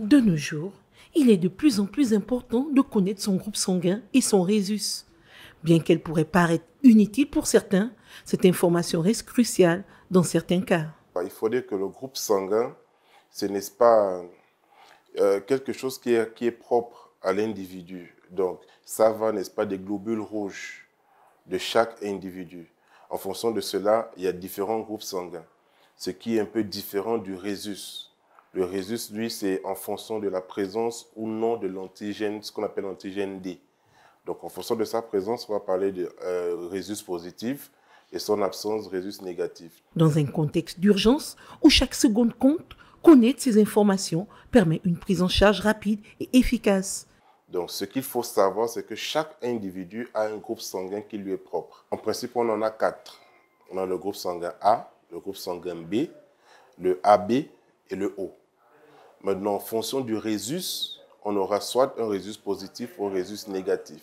De nos jours, il est de plus en plus important de connaître son groupe sanguin et son rhésus. Bien qu'elle pourrait paraître inutile pour certains, cette information reste cruciale dans certains cas. Bah, il faut dire que le groupe sanguin, ce n'est pas euh, quelque chose qui est, propre à l'individu. Donc, ça va, n'est-ce pas, des globules rouges de chaque individu. En fonction de cela, il y a différents groupes sanguins, ce qui est un peu différent du rhésus. Le résus, lui, c'est en fonction de la présence ou non de l'antigène, ce qu'on appelle l'antigène D. Donc, en fonction de sa présence, on va parler de résus euh, positif et son absence, résus négatif. Dans un contexte d'urgence où chaque seconde compte, connaître ces informations permet une prise en charge rapide et efficace. Donc, ce qu'il faut savoir, c'est que chaque individu a un groupe sanguin qui lui est propre. En principe, on en a quatre. On a le groupe sanguin A, le groupe sanguin B, le AB et le O. Maintenant, en fonction du résus, on aura soit un résus positif ou un résus négatif.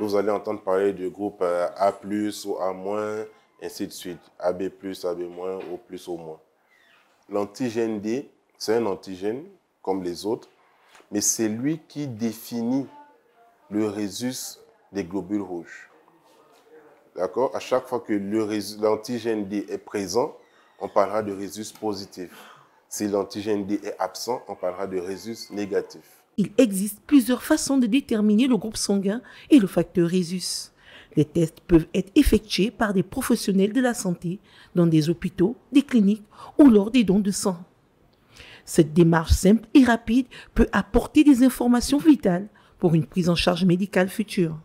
vous allez entendre parler du groupe euh, A ou A-, ainsi de suite. AB, AB-, ou plus ou moins. L'antigène D, c'est un antigène comme les autres, mais c'est lui qui définit le résus des globules rouges. D'accord À chaque fois que l'antigène D est présent, on parlera de résus positif. Si l'antigène D est absent, on parlera de rhésus négatif. Il existe plusieurs façons de déterminer le groupe sanguin et le facteur rhésus. Les tests peuvent être effectués par des professionnels de la santé dans des hôpitaux, des cliniques ou lors des dons de sang. Cette démarche simple et rapide peut apporter des informations vitales pour une prise en charge médicale future.